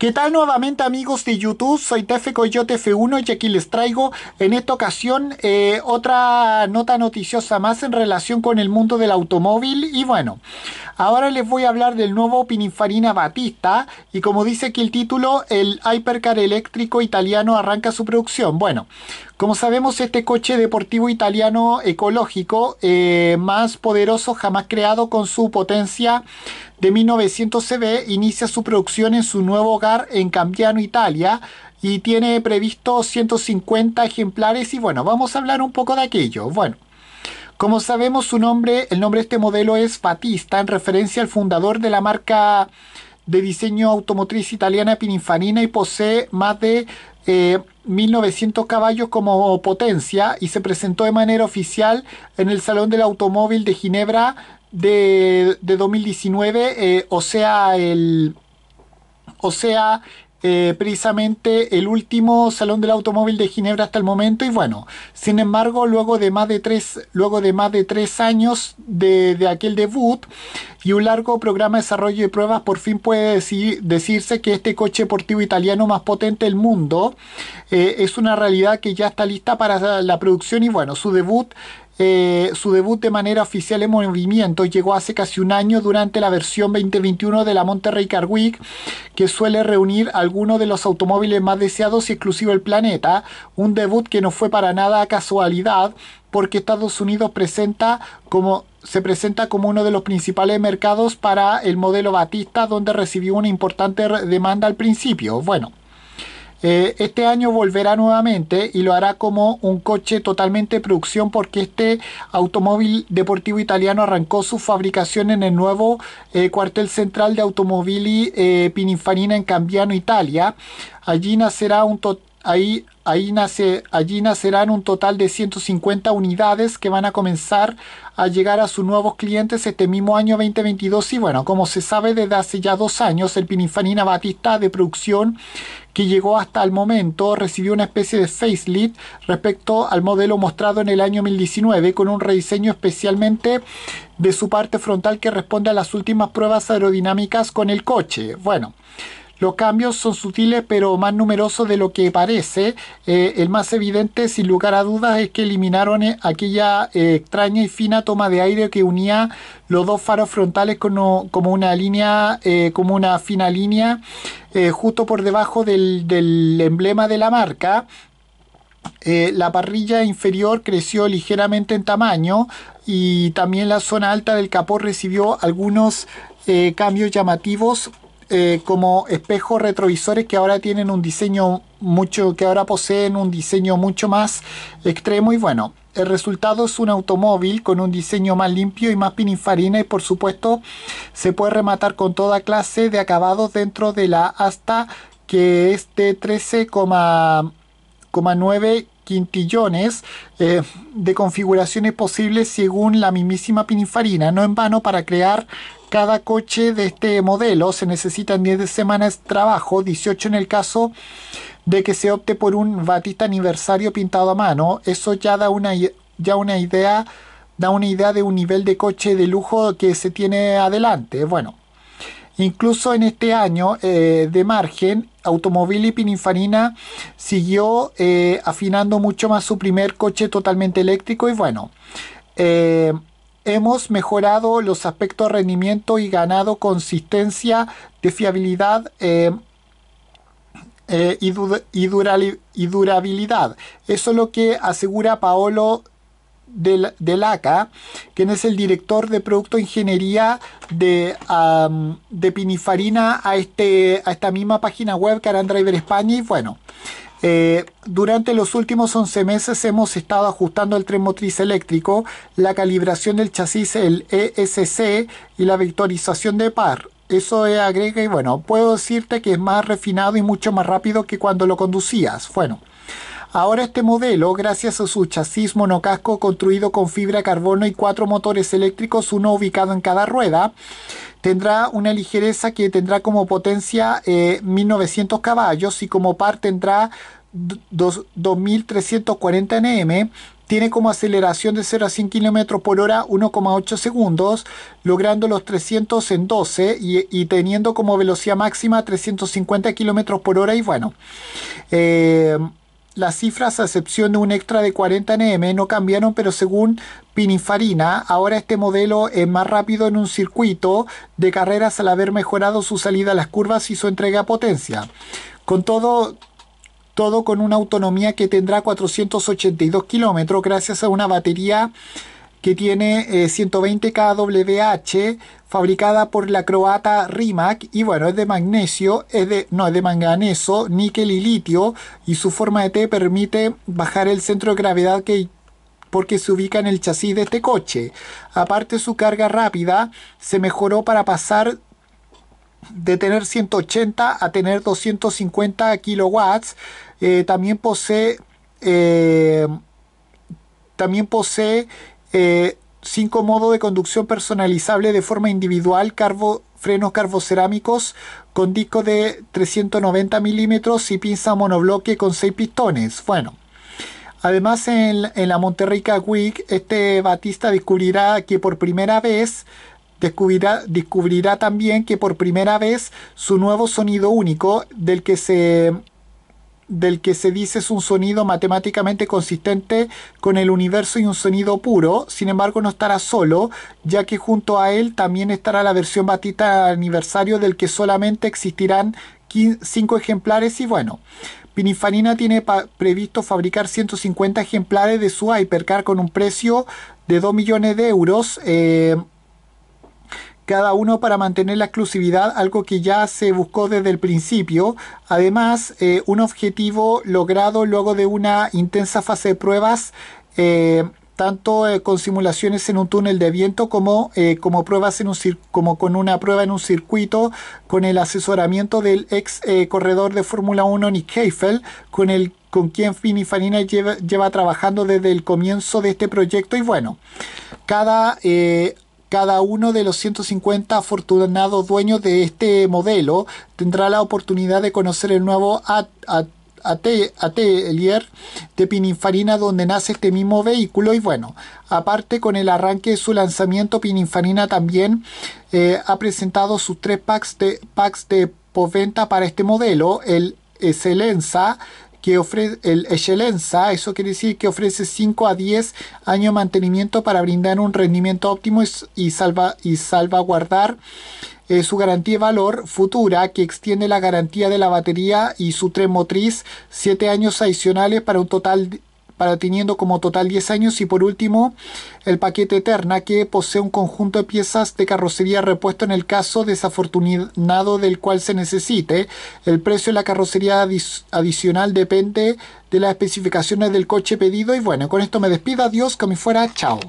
¿Qué tal nuevamente amigos de YouTube? Soy Tefe Coyote F1 y aquí les traigo en esta ocasión eh, otra nota noticiosa más en relación con el mundo del automóvil y bueno, ahora les voy a hablar del nuevo Pininfarina Batista y como dice aquí el título, el hypercar eléctrico italiano arranca su producción. Bueno, como sabemos, este coche deportivo italiano ecológico eh, más poderoso jamás creado con su potencia de 1900 CB inicia su producción en su nuevo hogar en Cambiano, Italia, y tiene previsto 150 ejemplares y bueno, vamos a hablar un poco de aquello. Bueno, como sabemos, su nombre, el nombre de este modelo es Batista en referencia al fundador de la marca de diseño automotriz italiana Pininfarina y posee más de 1900 eh, caballos como potencia y se presentó de manera oficial en el Salón del Automóvil de Ginebra de, 2019, eh, o sea, el, o sea, eh, precisamente el último salón del automóvil de Ginebra hasta el momento y bueno, sin embargo luego de más de tres, luego de más de años de, aquel debut y un largo programa de desarrollo y pruebas por fin puede decirse que este coche deportivo italiano más potente del mundo eh, es una realidad que ya está lista para la producción y bueno, su debut eh, su debut de manera oficial en movimiento llegó hace casi un año durante la versión 2021 de la Monterrey Car Week, que suele reunir algunos de los automóviles más deseados y exclusivos del planeta. Un debut que no fue para nada casualidad, porque Estados Unidos presenta como se presenta como uno de los principales mercados para el modelo Batista, donde recibió una importante demanda al principio. Bueno, eh, este año volverá nuevamente y lo hará como un coche totalmente de producción porque este automóvil deportivo italiano arrancó su fabricación en el nuevo eh, cuartel central de automobili eh, Pininfarina en Cambiano, Italia. Allí nacerá un Ahí, ahí nace, allí nacerán un total de 150 unidades que van a comenzar a llegar a sus nuevos clientes este mismo año 2022. Y bueno, como se sabe desde hace ya dos años, el Pininfarina Batista de producción que llegó hasta el momento recibió una especie de facelift respecto al modelo mostrado en el año 2019 con un rediseño especialmente de su parte frontal que responde a las últimas pruebas aerodinámicas con el coche. Bueno, los cambios son sutiles pero más numerosos de lo que parece. Eh, el más evidente, sin lugar a dudas, es que eliminaron eh, aquella eh, extraña y fina toma de aire que unía los dos faros frontales como, una línea, como una fina línea, justo por debajo del, emblema de la marca. la parrilla inferior creció ligeramente en tamaño y también la zona alta del capó recibió algunos cambios llamativos eh, como espejos retrovisores que ahora tienen un diseño mucho, que ahora poseen un diseño mucho más extremo y bueno. El resultado es un automóvil con un diseño más limpio y más pininfarina y por supuesto se puede rematar con toda clase de acabados dentro de la hasta que este 13,9 quintillones eh, de configuraciones posibles según la mismísima Pininfarina. No en vano, para crear cada coche de este modelo se necesitan 10 semanas de trabajo, 18 en el caso de que se opte por un Batista aniversario pintado a mano. Eso ya da una, ya una idea da una idea de un nivel de coche de lujo que se tiene adelante. Bueno, Incluso en este año eh, de margen, Automóvil y Pininfarina siguió eh, afinando mucho más su primer coche totalmente eléctrico y bueno, eh, hemos mejorado los aspectos de rendimiento y ganado consistencia de fiabilidad. Y, y durabilidad. Eso es lo que asegura Paolo del, ACA, quien es el director de Producto de Ingeniería de, de Pinifarina a, este, a esta misma página web, que Driver España. Y bueno, eh, durante los últimos 11 meses hemos estado ajustando el tren motriz eléctrico, la calibración del chasis, el ESC y la vectorización de par. Eso agrega y bueno, puedo decirte que es más refinado y mucho más rápido que cuando lo conducías. Bueno, Ahora este modelo, gracias a su chasis monocasco construido con fibra carbono y cuatro motores eléctricos, uno ubicado en cada rueda, tendrá una ligereza que tendrá como potencia 1900 eh, caballos y como par tendrá 2340 Nm, tiene como aceleración de 0 a 100 km por hora 1,8 segundos, logrando los 300 en 12 y, teniendo como velocidad máxima 350 km por hora. Y bueno, eh, las cifras, a excepción de un extra de 40 nm, no cambiaron, pero según Pininfarina, ahora este modelo es más rápido en un circuito de carreras al haber mejorado su salida a las curvas y su entrega a potencia. Con todo, todo con una autonomía que tendrá 482 kilómetros gracias a una batería que tiene 120 eh, kWh, fabricada por la croata Rimac, y bueno, es de magnesio, es de, no, es de manganeso, níquel y litio, y su forma de T permite bajar el centro de gravedad que porque se ubica en el chasis de este coche. Aparte su carga rápida se mejoró para pasar de tener 180 a tener 250 kilowatts. Eh, también posee eh, también posee eh, cinco modos de conducción personalizable de forma individual, frenos carbocerámicos con disco de 390 milímetros y pinza monobloque con 6 pistones. Bueno, además en, la Monterrica Week, este Batista descubrirá que por primera vez Descubrirá, descubrirá, también que por primera vez su nuevo sonido único, del que se del que se dice es un sonido matemáticamente consistente con el universo y un sonido puro, sin embargo no estará solo, ya que junto a él también estará la versión batita aniversario del que solamente existirán 5 ejemplares y bueno. Pininfarina tiene previsto fabricar 150 ejemplares de su Hypercar con un precio de 2 millones de euros. Eh, cada uno para mantener la exclusividad, algo que ya se buscó desde el principio. Además, eh, un objetivo logrado luego de una intensa fase de pruebas. Eh, tanto eh, con simulaciones en un túnel de viento como, como, pruebas en un como con una prueba en un circuito, con el asesoramiento del ex corredor de Fórmula 1 Nick Heifel, con, el, con quien Fini Farina lleva, lleva, trabajando desde el comienzo de este proyecto. Y bueno, cada cada uno de los 150 afortunados dueños de este modelo tendrá la oportunidad de conocer el nuevo at at atelier de Pininfarina donde nace este mismo vehículo y bueno, aparte con el arranque de su lanzamiento Pininfarina también eh, ha presentado sus tres packs de, packs de postventa para este modelo, el Excelenza, que ofrece el excelenza, eso quiere decir que ofrece 5 a 10 años de mantenimiento para brindar un rendimiento óptimo y, salva, y salvaguardar eh, su garantía de valor futura que extiende la garantía de la batería y su tren motriz 7 años adicionales para un total de para teniendo como total 10 años y por último el paquete Eterna que posee un conjunto de piezas de carrocería repuesto en el caso desafortunado del cual se necesite. El precio de la carrocería adicional depende de las especificaciones del coche pedido y bueno, con esto me despido, adiós, que me fuera, chao.